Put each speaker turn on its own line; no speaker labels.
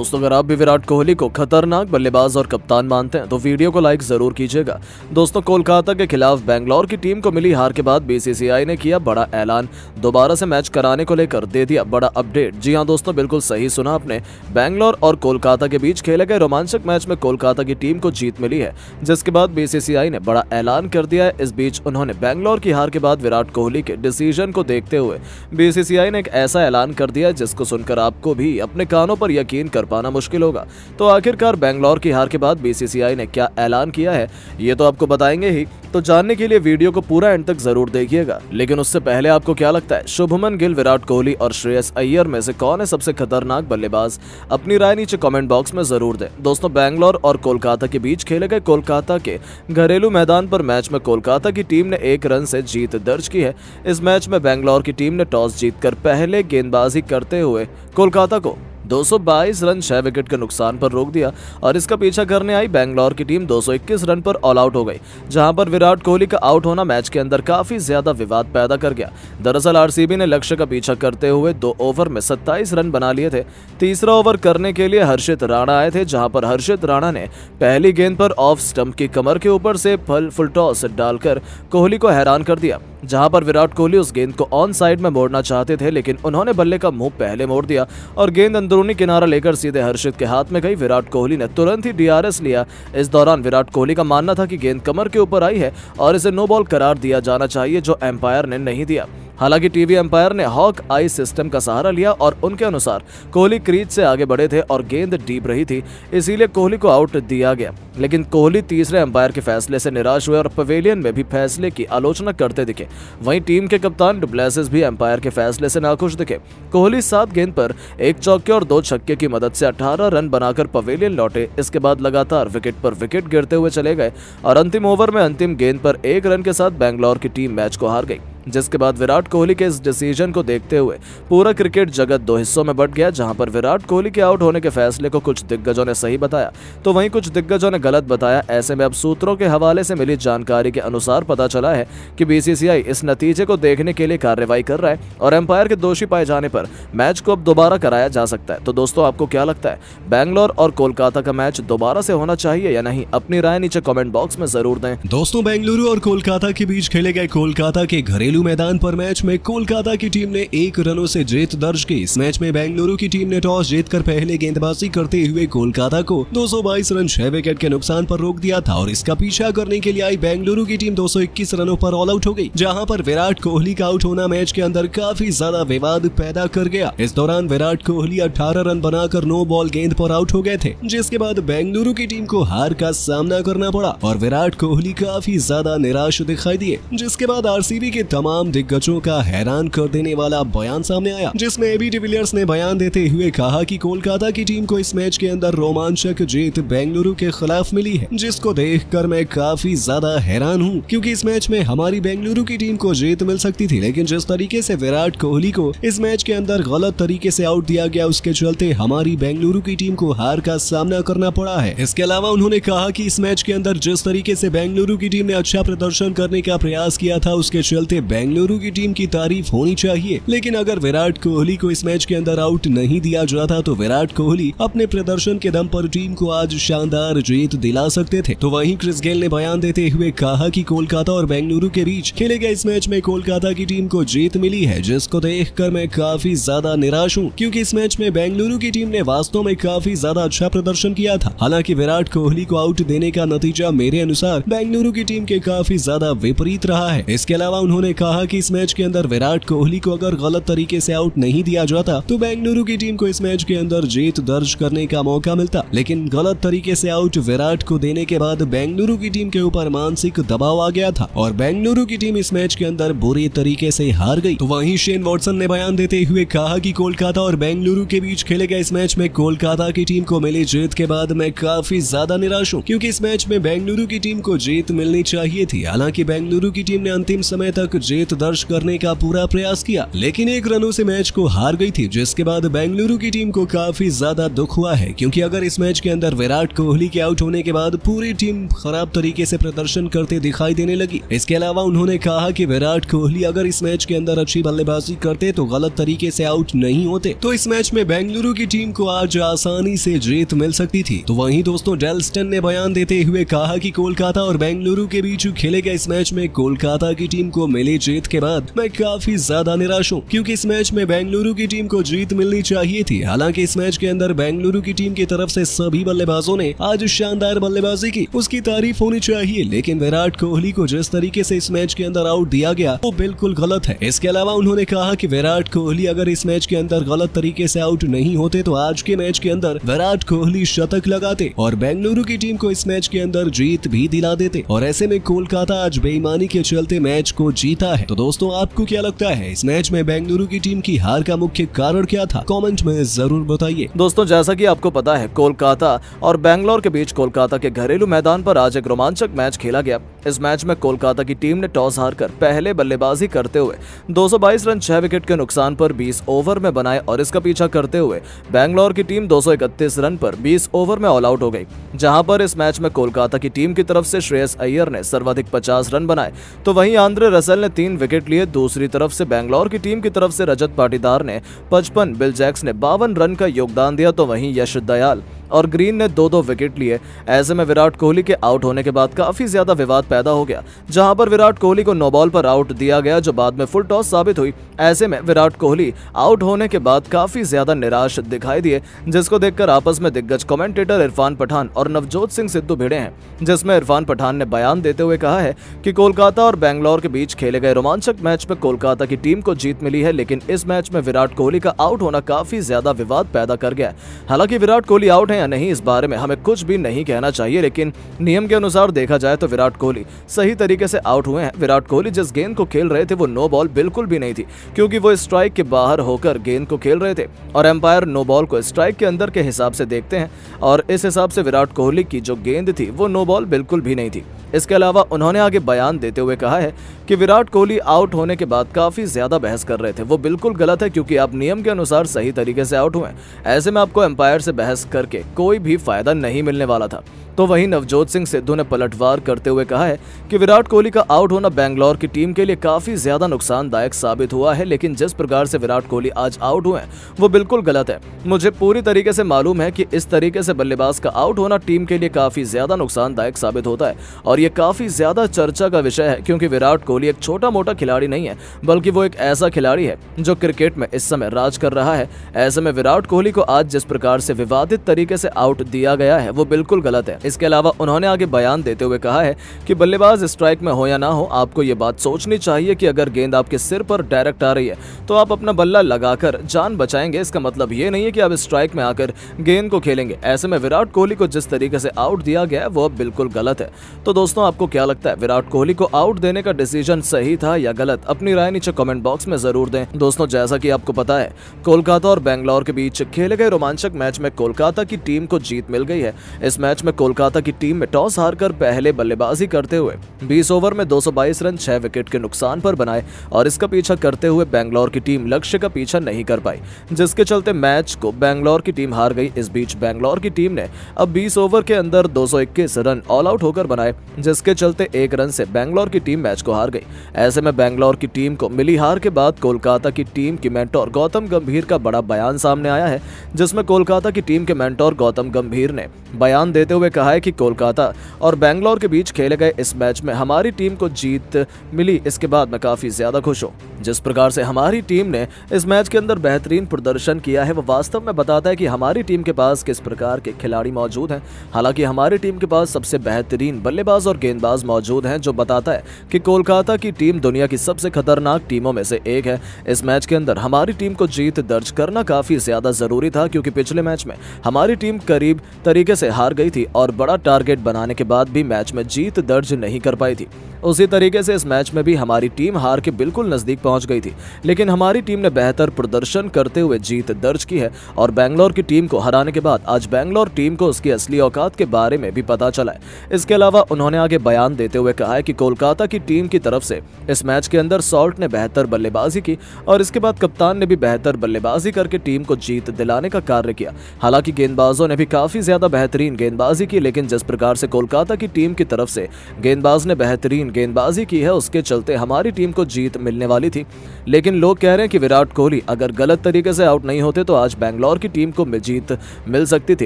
दोस्तों अगर आप भी विराट कोहली को खतरनाक बल्लेबाज और कप्तान मानते हैं तो वीडियो को लाइक जरूर कीजिएगा दोस्तों कोलकाता के खिलाफ बैंगलोर की टीम को मिली हार के बाद बीसीसीआई ने किया बड़ा ऐलान दोबारा से मैच कराने को लेकर दे दिया बड़ा अपडेट जी हाँ दोस्तों बिल्कुल सही सुना आपने बैंगलोर और कोलकाता के बीच खेले गए रोमांचक मैच में कोलकाता की टीम को जीत मिली है जिसके बाद बीसीसीआई ने बड़ा ऐलान कर दिया है इस बीच उन्होंने बैंगलोर की हार के बाद विराट कोहली के डिसीजन को देखते हुए बीसीसीआई ने एक ऐसा ऐलान कर दिया जिसको सुनकर आपको भी अपने कानों पर यकीन कर पाना मुश्किल होगा तो आखिरकार बैंगलोर की हार के बाद बीसीसीआई ने क्या ऐलान किया है ये तो आपको बताएंगे ही तो जानने के लिए वीडियो को पूरा एंड तक जरूर देखिएगा लेकिन उससे पहले आपको क्या लगता है शुभमन गिल विराट कोहली और श्रेयस अय्यर में से कौन है सबसे खतरनाक बल्लेबाज अपनी राय नीचे कॉमेंट बॉक्स में जरूर दे दोस्तों बैंगलोर और कोलकाता के बीच खेले गए कोलकाता के घरेलू मैदान पर मैच में कोलकाता की टीम ने एक रन से जीत दर्ज की है इस मैच में बैंगलोर की टीम ने टॉस जीतकर पहले गेंदबाजी करते हुए कोलकाता को 222 रन छह विकेट के नुकसान पर रोक दिया और इसका पीछा करने आई बैंगलोर की टीम 221 रन पर ऑल आउट हो गई जहां पर विराट कोहली का आउट होना मैच के अंदर काफी ज्यादा विवाद पैदा कर गया दरअसल आरसीबी ने लक्ष्य का पीछा करते हुए दो ओवर में 27 रन बना लिए थे तीसरा ओवर करने के लिए हर्षित राणा आए थे जहाँ पर हर्षित राणा ने पहली गेंद पर ऑफ स्टम्प की कमर के ऊपर से फल फुल टॉस डालकर कोहली को हैरान कर दिया जहां पर विराट कोहली उस गेंद को ऑन साइड में मोड़ना चाहते थे लेकिन उन्होंने बल्ले का मुंह पहले मोड़ दिया और गेंद अंदर अंदरूनी किनारा लेकर सीधे हर्षित के हाथ में गई विराट कोहली ने तुरंत ही डीआरएस लिया इस दौरान विराट कोहली का मानना था कि गेंद कमर के ऊपर आई है और इसे नो बॉल करार दिया जाना चाहिए जो एम्पायर ने नहीं दिया हालांकि टीवी एम्पायर ने हॉक आई सिस्टम का सहारा लिया और उनके अनुसार कोहली क्रीज से आगे बढ़े थे और गेंद डीप रही थी इसीलिए कोहली को आउट दिया गया लेकिन कोहली तीसरे एम्पायर के फैसले से निराश हुए और पवेलियन में भी फैसले की आलोचना करते दिखे वहीं टीम के कप्तान डुब्लेसिस भी एम्पायर के फैसले से नाखुश दिखे कोहली सात गेंद पर एक चौके और दो छक्के की मदद से अठारह रन बनाकर पवेलियन लौटे इसके बाद लगातार विकेट पर विकेट गिरते हुए चले गए और अंतिम ओवर में अंतिम गेंद पर एक रन के साथ बैंगलोर की टीम मैच को हार गई जिसके बाद विराट कोहली के इस डिसीजन को देखते हुए पूरा क्रिकेट जगत दो हिस्सों में बट गया जहां पर विराट कोहली के आउट होने के फैसले को कुछ दिग्गजों ने सही बताया तो वहीं कुछ दिग्गजों ने गलत बताया ऐसे में अब सूत्रों के हवाले से मिली जानकारी के अनुसार पता चला है कि बीसीसीआई इस नतीजे को देखने के लिए कार्रवाई कर रहा है और एम्पायर के दोषी पाए जाने पर मैच को अब दोबारा कराया जा सकता है तो दोस्तों आपको क्या लगता है बैंगलोर और कोलकाता का मैच दोबारा से होना चाहिए या नहीं अपनी राय नीचे कॉमेंट बॉक्स में जरूर दें
दोस्तों बेंगलुरु और कोलकाता के बीच खेले गए कोलकाता के घरेलू बेंगलुरु मैदान पर मैच में कोलकाता की टीम ने एक रनों से जीत दर्ज की इस मैच में बेंगलुरु की टीम ने टॉस जीतकर पहले गेंदबाजी करते हुए कोलकाता को 222 रन छह विकेट के नुकसान पर रोक दिया था और इसका पीछा करने के लिए आई बेंगलुरु की टीम 221 रनों पर ऑल आउट हो गई जहां पर विराट कोहली का आउट होना मैच के अंदर काफी ज्यादा विवाद पैदा कर गया इस दौरान विराट कोहली अठारह रन बनाकर नो बॉल गेंद पर आउट हो गए थे जिसके बाद बेंगलुरु की टीम को हार का सामना करना पड़ा और विराट कोहली काफी ज्यादा निराश दिखाई दिए जिसके बाद आरसीबी के तमाम दिग्गजों का हैरान कर देने वाला बयान सामने आया जिसमें एबी डिविलियर्स ने बयान देते हुए कहा कि कोलकाता की टीम को इस मैच के अंदर रोमांचक जीत बेंगलुरु के खिलाफ मिली है जिसको देख मैं काफी ज्यादा हैरान हूँ क्यूँकी इस मैच में हमारी बेंगलुरु की टीम को जीत मिल सकती थी लेकिन जिस तरीके ऐसी विराट कोहली को इस मैच के अंदर गलत तरीके से आउट दिया गया उसके चलते हमारी बेंगलुरु की टीम को हार का सामना करना पड़ा है इसके अलावा उन्होंने कहा कि इस मैच के अंदर जिस तरीके से बेंगलुरु की टीम ने अच्छा प्रदर्शन करने का प्रयास किया था उसके चलते बेंगलुरु की टीम की तारीफ होनी चाहिए लेकिन अगर विराट कोहली को इस मैच के अंदर आउट नहीं दिया जाता तो विराट कोहली अपने प्रदर्शन के दम पर टीम को आज शानदार जीत दिला सकते थे तो वहीं क्रिस गेल ने बयान देते हुए कहा कि कोलकाता और बेंगलुरु के बीच खेले गए इस मैच में कोलकाता की टीम को जीत मिली है जिसको देख कर मैं काफी ज्यादा निराश हूँ क्यूँकी इस मैच में बेंगलुरु की टीम ने वास्तव में काफी ज्यादा अच्छा प्रदर्शन किया था हालांकि विराट कोहली को आउट देने का नतीजा मेरे अनुसार बेंगलुरु की टीम के काफी ज्यादा विपरीत रहा है इसके अलावा उन्होंने कहा कि इस मैच के अंदर विराट कोहली को अगर गलत तरीके से आउट नहीं दिया जाता तो बेंगलुरु की टीम को इस मैच के अंदर जीत दर्ज करने का मौका मिलता लेकिन गलत तरीके से आउट विराट को देने के बाद बेंगलुरु की टीम के ऊपर मानसिक दबाव आ गया था और बेंगलुरु की टीम इस मैच के अंदर बुरे तरीके से हार गई तो वहीं शेन वॉटसन ने बयान देते हुए कहा कि कोलकाता और बेंगलुरु के बीच खेले गए इस मैच में कोलकाता की टीम को मिली जीत के बाद मैं काफी ज्यादा निराश हूँ क्यूँकी इस मैच में बेंगलुरु की टीम को जीत मिलनी चाहिए थी हालांकि बेंगलुरु की टीम ने अंतिम समय तक जीत दर्ज करने का पूरा प्रयास किया लेकिन एक रनों से मैच को हार गई थी जिसके बाद बेंगलुरु की टीम को काफी ज्यादा दुख हुआ है क्योंकि अगर इस मैच के अंदर विराट कोहली के आउट होने के बाद पूरी टीम खराब तरीके से प्रदर्शन करते दिखाई देने लगी इसके अलावा उन्होंने कहा कि विराट कोहली अगर इस मैच के अंदर अच्छी बल्लेबाजी करते तो गलत तरीके से आउट नहीं होते तो इस मैच में बेंगलुरु की टीम को आज आसानी से जीत मिल सकती थी तो वही दोस्तों डेलस्टन ने बयान देते हुए कहा की कोलकाता और बेंगलुरु के बीच खेले गए इस मैच में कोलकाता की टीम को मिले जीत के बाद मैं काफी ज्यादा निराश हूँ क्योंकि इस मैच में बेंगलुरु की टीम को जीत मिलनी चाहिए थी हालांकि इस मैच के अंदर बेंगलुरु की टीम की तरफ से सभी बल्लेबाजों ने आज शानदार बल्लेबाजी की उसकी तारीफ होनी चाहिए लेकिन विराट कोहली को जिस तरीके से इस मैच के अंदर आउट दिया गया वो बिल्कुल गलत है इसके अलावा उन्होंने कहा कि विराट कोहली अगर इस मैच के अंदर गलत तरीके से आउट नहीं होते तो आज के मैच के अंदर विराट कोहली शतक लगाते और बेंगलुरु की टीम को इस मैच के अंदर जीत भी दिला देते और ऐसे में कोलकाता आज बेईमानी के चलते मैच को जीता सकता है तो दोस्तों आपको क्या लगता है इस मैच में बेंगलुरु की टीम की हार का मुख्य कारण क्या था कॉमेंट में जरूर बताइए
दोस्तों जैसा की आपको पता है कोलकाता और बैंगलोर के बीच कोलकाता के घरेलू मैदान आरोप आज एक रोमांचक मैच खेला गया इस मैच में कोलकाता की टीम ने टॉस कर पहले बल्लेबाजी करते हुए 222 रन छह विकेट के नुकसान पर 20 ओवर में बनाए और इसका पीछा करते हुए बैंगलोर की टीम 231 रन पर 20 ओवर में ऑल आउट हो गई जहां पर इस मैच में कोलकाता की टीम की तरफ से श्रेयस अय्यर ने सर्वाधिक 50 रन बनाए तो वहीं आंद्रे रसल ने तीन विकेट लिए दूसरी तरफ से बैंगलोर की टीम की तरफ से रजत पाटीदार ने पचपन बिल जैक्स ने बावन रन का योगदान दिया तो वहीं यश दयाल और ग्रीन ने दो दो विकेट लिए ऐसे में विराट कोहली के आउट होने के बाद काफी ज्यादा विवाद पैदा हो गया जहां पर विराट कोहली को नोबॉल बॉल पर आउट दिया गया जो बाद में फुल टॉस साबित हुई ऐसे में विराट कोहली आउट होने के बाद काफी ज्यादा निराश दिखाई दिए जिसको देखकर आपस में दिग्गज कमेंटेटर इरफान पठान और नवजोत सिंह सिद्धू भिड़े हैं जिसमें इरफान पठान ने बयान देते हुए कहा है कि कोलकाता और बैंगलोर के बीच खेले गए रोमांचक मैच में कोलकाता की टीम को जीत मिली है लेकिन इस मैच में विराट कोहली का आउट होना काफी ज्यादा विवाद पैदा कर गया हालांकि विराट कोहली आउट है या नहीं इस बारे में हमें कुछ भी नहीं कहना चाहिए लेकिन नियम के अनुसार देखा जाए तो विराट कोहली सही तरीके से आउट हुए हैं विराट कोहली जिस गेंद को खेल रहे थे वो नो बॉल बिल्कुल भी नहीं थी क्योंकि वो स्ट्राइक के बाहर होकर गेंद को खेल रहे थे और एम्पायर नो बॉल को स्ट्राइक के अंदर के हिसाब से देखते हैं और इस हिसाब से विराट कोहली की जो गेंद थी वो नो बॉल बिल्कुल भी नहीं थी इसके अलावा उन्होंने आगे बयान देते हुए कहा है कि विराट कोहली आउट होने के बाद काफी ज्यादा बहस कर रहे थे वो बिल्कुल गलत है क्योंकि आप नियम के अनुसार सही तरीके से आउट हुए ऐसे में आपको एम्पायर से बहस करके कोई भी फायदा नहीं मिलने वाला था तो वहीं नवजोत सिंह सिद्धू ने पलटवार करते हुए कहा है कि विराट कोहली का आउट होना बैंगलोर की टीम के लिए काफी ज्यादा नुकसानदायक साबित हुआ है लेकिन जिस प्रकार से विराट कोहली आज आउट हुए वो बिल्कुल गलत है मुझे पूरी तरीके से मालूम है कि इस तरीके से बल्लेबाज का आउट होना टीम के लिए काफी ज्यादा नुकसानदायक साबित होता है और ये काफी ज्यादा चर्चा का विषय है क्योंकि विराट कोहली एक छोटा मोटा खिलाड़ी नहीं है बल्कि वो एक ऐसा खिलाड़ी है जो क्रिकेट में इस समय राज कर रहा है ऐसे में विराट कोहली को आज जिस प्रकार से विवादित तरीके से आउट दिया गया है वो बिल्कुल गलत है इसके अलावा उन्होंने आगे बयान देते हुए कहा है कि बल्लेबाज स्ट्राइक में हो या ना हो आपको ये बात सोचनी चाहिए कि अगर गेंद आपके सिर पर डायरेक्ट आ रही है तो आप अपना बल्ला लगाकर जान बचाएंगे इसका मतलब ये नहीं है कि आप स्ट्राइक में आकर गेंद को खेलेंगे ऐसे में विराट कोहली को जिस तरीके से आउट दिया गया है वो बिल्कुल गलत है तो दोस्तों आपको क्या लगता है विराट कोहली को आउट देने का डिसीजन सही था या गलत अपनी राय नीचे कॉमेंट बॉक्स में जरूर दें दोस्तों जैसा की आपको पता है कोलकाता और बैंगलोर के बीच खेले गए रोमांचक मैच में कोलकाता की टीम को जीत मिल गई है इस मैच में कोलकाता की टीम में टॉस हारकर पहले बल्लेबाजी करते हुए 20 ओवर में 222 रन 6 विकेट के नुकसान पर बनाए और इसका पीछा करते हुए बैंगलोर की टीम लक्ष्य का पीछा नहीं कर पाई जिसके चलते मैच को बैंगलोर की टीम हार गई इस बीच बैंगलोर की टीम ने अब 20 ओवर के अंदर 221 रन ऑल आउट होकर बनाए जिसके चलते एक रन से बैंगलोर की टीम मैच को हार गई ऐसे में बैंगलोर की टीम को मिली हार के बाद कोलकाता की टीम की मेंटोर गौतम गंभीर का बड़ा बयान सामने आया है जिसमें कोलकाता की टीम के मेंटोर गौतम गंभीर ने बयान देते हुए कहा है कि कोलकाता और बैंगलोर के बीच खेले गए इस मैच में हमारी टीम को जीत मिली इसके बाद मैं काफी ज्यादा खुश हूँ जिस प्रकार से हमारी टीम ने इस मैच के अंदर बेहतरीन प्रदर्शन किया है वो वास्तव में बताता है कि हमारी टीम के पास किस प्रकार के खिलाड़ी मौजूद हैं हालांकि हमारी टीम के पास सबसे बेहतरीन बल्लेबाज और गेंदबाज मौजूद हैं जो बताता है कि कोलकाता की टीम दुनिया की सबसे खतरनाक टीमों में से एक है इस मैच के अंदर हमारी टीम को जीत दर्ज करना काफी ज्यादा जरूरी था क्योंकि पिछले मैच में हमारी टीम करीब तरीके से हार गई थी और और बड़ा टारगेट बनाने के बाद भी मैच में जीत दर्ज नहीं कर पाई थी उसी तरीके से इस मैच में भी हमारी टीम हार के बिल्कुल नज़दीक पहुंच गई थी लेकिन हमारी टीम ने बेहतर प्रदर्शन करते हुए जीत दर्ज की है और बैंगलोर की टीम को हराने के बाद आज बैंगलोर टीम को उसकी असली औकात के बारे में भी पता चला है इसके अलावा उन्होंने आगे बयान देते हुए कहा है कि कोलकाता की टीम की तरफ से इस मैच के अंदर सॉल्ट ने बेहतर बल्लेबाजी की और इसके बाद कप्तान ने भी बेहतर बल्लेबाजी करके टीम को जीत दिलाने का कार्य किया हालांकि गेंदबाजों ने भी काफी ज्यादा बेहतरीन गेंदबाजी की थी लेकिन जिस प्रकार से कोलकाता की टीम की तरफ से गेंदबाज ने बेहतरीन गेंदबाजी की है उसके चलते हमारी टीम को जीत मिलने वाली थी लेकिन लोग कह रहे हैं कि विराट कोहली अगर गलत तरीके से आउट नहीं होते तो आज बैंगलोर की टीम को जीत मिल सकती थी